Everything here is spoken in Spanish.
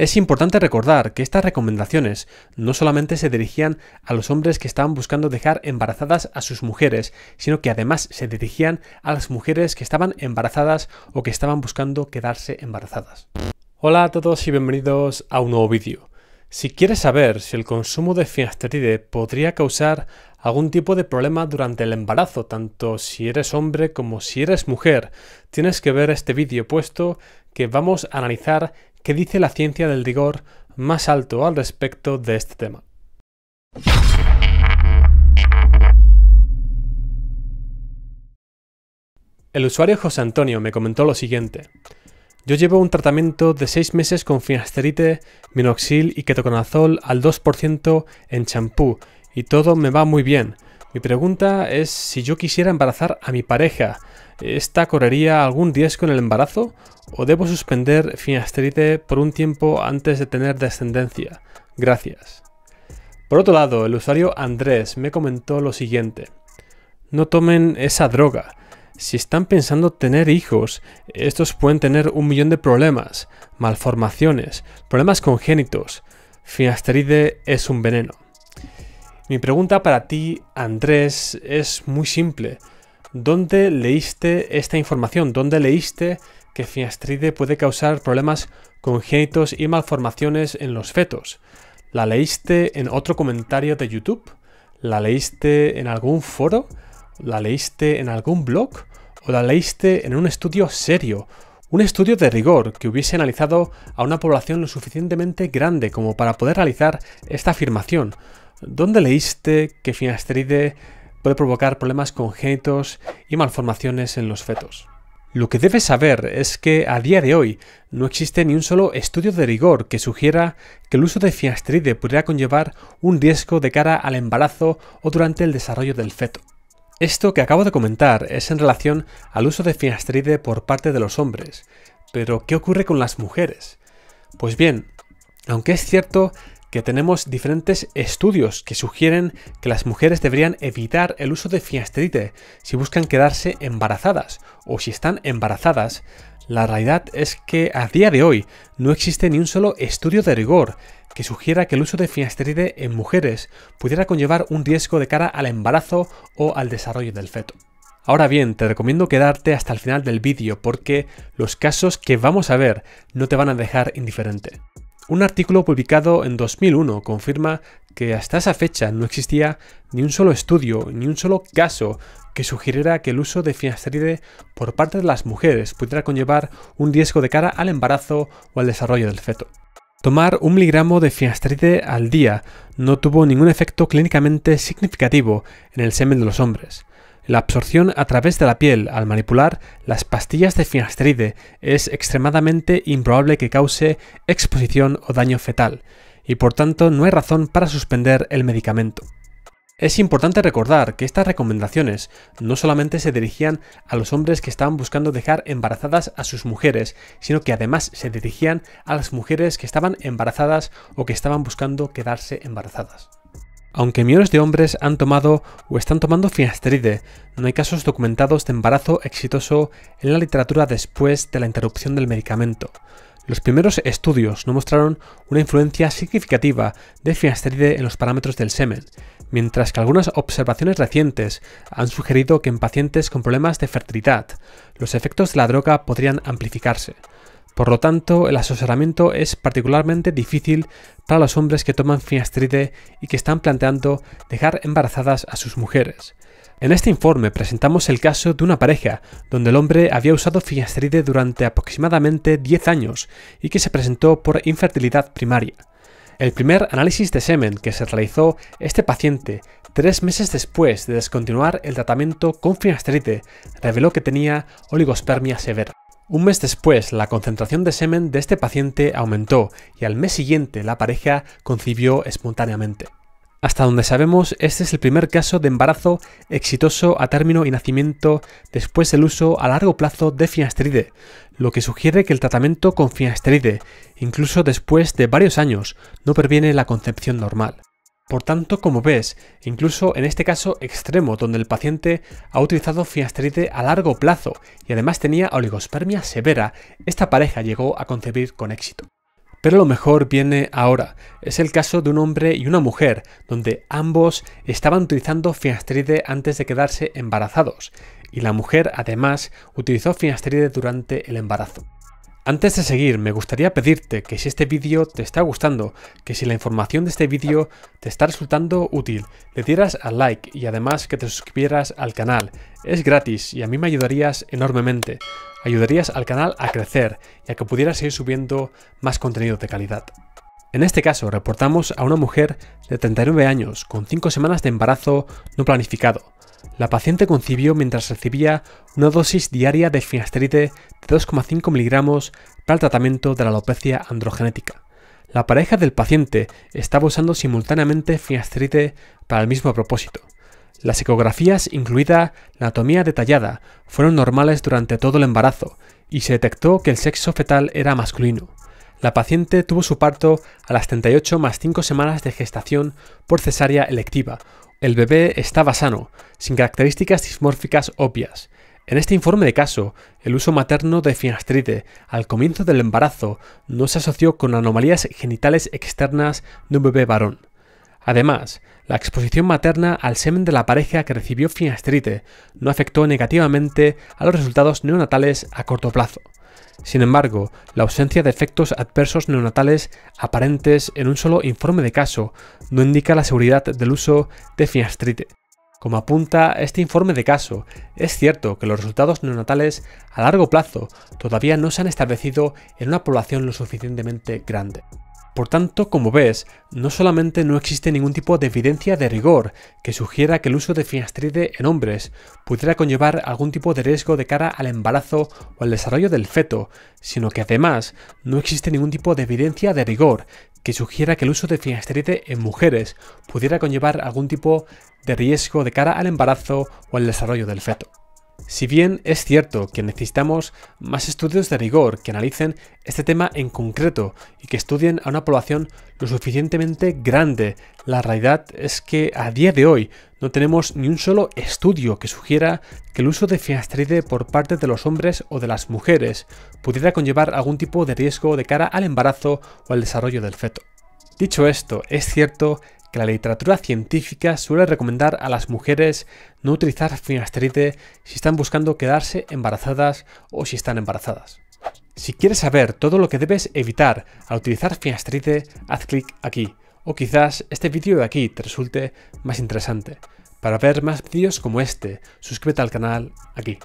Es importante recordar que estas recomendaciones no solamente se dirigían a los hombres que estaban buscando dejar embarazadas a sus mujeres, sino que además se dirigían a las mujeres que estaban embarazadas o que estaban buscando quedarse embarazadas. Hola a todos y bienvenidos a un nuevo vídeo. Si quieres saber si el consumo de finasteride podría causar algún tipo de problema durante el embarazo, tanto si eres hombre como si eres mujer, tienes que ver este vídeo puesto que vamos a analizar ¿Qué dice la ciencia del rigor más alto al respecto de este tema? El usuario José Antonio me comentó lo siguiente. Yo llevo un tratamiento de 6 meses con finasterite, minoxil y ketoconazol al 2% en champú y todo me va muy bien, mi pregunta es si yo quisiera embarazar a mi pareja, ¿esta correría algún riesgo en el embarazo? ¿O debo suspender Finasteride por un tiempo antes de tener descendencia? Gracias. Por otro lado, el usuario Andrés me comentó lo siguiente. No tomen esa droga. Si están pensando tener hijos, estos pueden tener un millón de problemas, malformaciones, problemas congénitos. Finasteride es un veneno. Mi pregunta para ti, Andrés, es muy simple. ¿Dónde leíste esta información? ¿Dónde leíste que finasteride puede causar problemas congénitos y malformaciones en los fetos? ¿La leíste en otro comentario de YouTube? ¿La leíste en algún foro? ¿La leíste en algún blog? ¿O la leíste en un estudio serio? Un estudio de rigor que hubiese analizado a una población lo suficientemente grande como para poder realizar esta afirmación, ¿Dónde leíste que finasteride puede provocar problemas congénitos y malformaciones en los fetos? Lo que debes saber es que a día de hoy no existe ni un solo estudio de rigor que sugiera que el uso de finasteride pudiera conllevar un riesgo de cara al embarazo o durante el desarrollo del feto. Esto que acabo de comentar es en relación al uso de finasteride por parte de los hombres, pero ¿qué ocurre con las mujeres? Pues bien, aunque es cierto que tenemos diferentes estudios que sugieren que las mujeres deberían evitar el uso de finasteride si buscan quedarse embarazadas o si están embarazadas, la realidad es que a día de hoy no existe ni un solo estudio de rigor que sugiera que el uso de finasteride en mujeres pudiera conllevar un riesgo de cara al embarazo o al desarrollo del feto. Ahora bien, te recomiendo quedarte hasta el final del vídeo porque los casos que vamos a ver no te van a dejar indiferente. Un artículo publicado en 2001 confirma que hasta esa fecha no existía ni un solo estudio, ni un solo caso que sugiriera que el uso de finasteride por parte de las mujeres pudiera conllevar un riesgo de cara al embarazo o al desarrollo del feto. Tomar un miligramo de finasteride al día no tuvo ningún efecto clínicamente significativo en el semen de los hombres. La absorción a través de la piel al manipular las pastillas de finasteride es extremadamente improbable que cause exposición o daño fetal, y por tanto no hay razón para suspender el medicamento. Es importante recordar que estas recomendaciones no solamente se dirigían a los hombres que estaban buscando dejar embarazadas a sus mujeres, sino que además se dirigían a las mujeres que estaban embarazadas o que estaban buscando quedarse embarazadas. Aunque millones de hombres han tomado o están tomando finasteride, no hay casos documentados de embarazo exitoso en la literatura después de la interrupción del medicamento. Los primeros estudios no mostraron una influencia significativa de finasteride en los parámetros del semen, mientras que algunas observaciones recientes han sugerido que en pacientes con problemas de fertilidad, los efectos de la droga podrían amplificarse. Por lo tanto, el asesoramiento es particularmente difícil para los hombres que toman finasteride y que están planteando dejar embarazadas a sus mujeres. En este informe presentamos el caso de una pareja donde el hombre había usado finasteride durante aproximadamente 10 años y que se presentó por infertilidad primaria. El primer análisis de semen que se realizó este paciente tres meses después de descontinuar el tratamiento con finasteride reveló que tenía oligospermia severa. Un mes después, la concentración de semen de este paciente aumentó y al mes siguiente la pareja concibió espontáneamente. Hasta donde sabemos, este es el primer caso de embarazo exitoso a término y nacimiento después del uso a largo plazo de finasteride, lo que sugiere que el tratamiento con finasteride, incluso después de varios años, no previene la concepción normal. Por tanto, como ves, incluso en este caso extremo, donde el paciente ha utilizado finasteride a largo plazo y además tenía oligospermia severa, esta pareja llegó a concebir con éxito. Pero lo mejor viene ahora. Es el caso de un hombre y una mujer, donde ambos estaban utilizando finasteride antes de quedarse embarazados, y la mujer además utilizó finasteride durante el embarazo. Antes de seguir, me gustaría pedirte que si este vídeo te está gustando, que si la información de este vídeo te está resultando útil, le dieras al like y además que te suscribieras al canal. Es gratis y a mí me ayudarías enormemente. Ayudarías al canal a crecer y a que pudieras seguir subiendo más contenido de calidad. En este caso, reportamos a una mujer de 39 años con 5 semanas de embarazo no planificado. La paciente concibió mientras recibía una dosis diaria de finasteride de 2,5 miligramos para el tratamiento de la alopecia androgenética. La pareja del paciente estaba usando simultáneamente finasteride para el mismo propósito. Las ecografías, incluida la anatomía detallada, fueron normales durante todo el embarazo y se detectó que el sexo fetal era masculino. La paciente tuvo su parto a las 38 más 5 semanas de gestación por cesárea electiva. El bebé estaba sano, sin características dismórficas obvias. En este informe de caso, el uso materno de finasteride al comienzo del embarazo no se asoció con anomalías genitales externas de un bebé varón. Además, la exposición materna al semen de la pareja que recibió finasteride no afectó negativamente a los resultados neonatales a corto plazo. Sin embargo, la ausencia de efectos adversos neonatales aparentes en un solo informe de caso no indica la seguridad del uso de fiastrite. Como apunta este informe de caso, es cierto que los resultados neonatales a largo plazo todavía no se han establecido en una población lo suficientemente grande. Por tanto, como ves, no solamente no existe ningún tipo de evidencia de rigor que sugiera que el uso de finasteride en hombres pudiera conllevar algún tipo de riesgo de cara al embarazo o al desarrollo del feto, sino que además no existe ningún tipo de evidencia de rigor que sugiera que el uso de finasteride en mujeres pudiera conllevar algún tipo de riesgo de cara al embarazo o al desarrollo del feto. Si bien es cierto que necesitamos más estudios de rigor que analicen este tema en concreto y que estudien a una población lo suficientemente grande, la realidad es que a día de hoy no tenemos ni un solo estudio que sugiera que el uso de finasteride por parte de los hombres o de las mujeres pudiera conllevar algún tipo de riesgo de cara al embarazo o al desarrollo del feto. Dicho esto, es cierto que la literatura científica suele recomendar a las mujeres no utilizar finasteride si están buscando quedarse embarazadas o si están embarazadas. Si quieres saber todo lo que debes evitar al utilizar finasteride, haz clic aquí, o quizás este vídeo de aquí te resulte más interesante. Para ver más vídeos como este, suscríbete al canal aquí.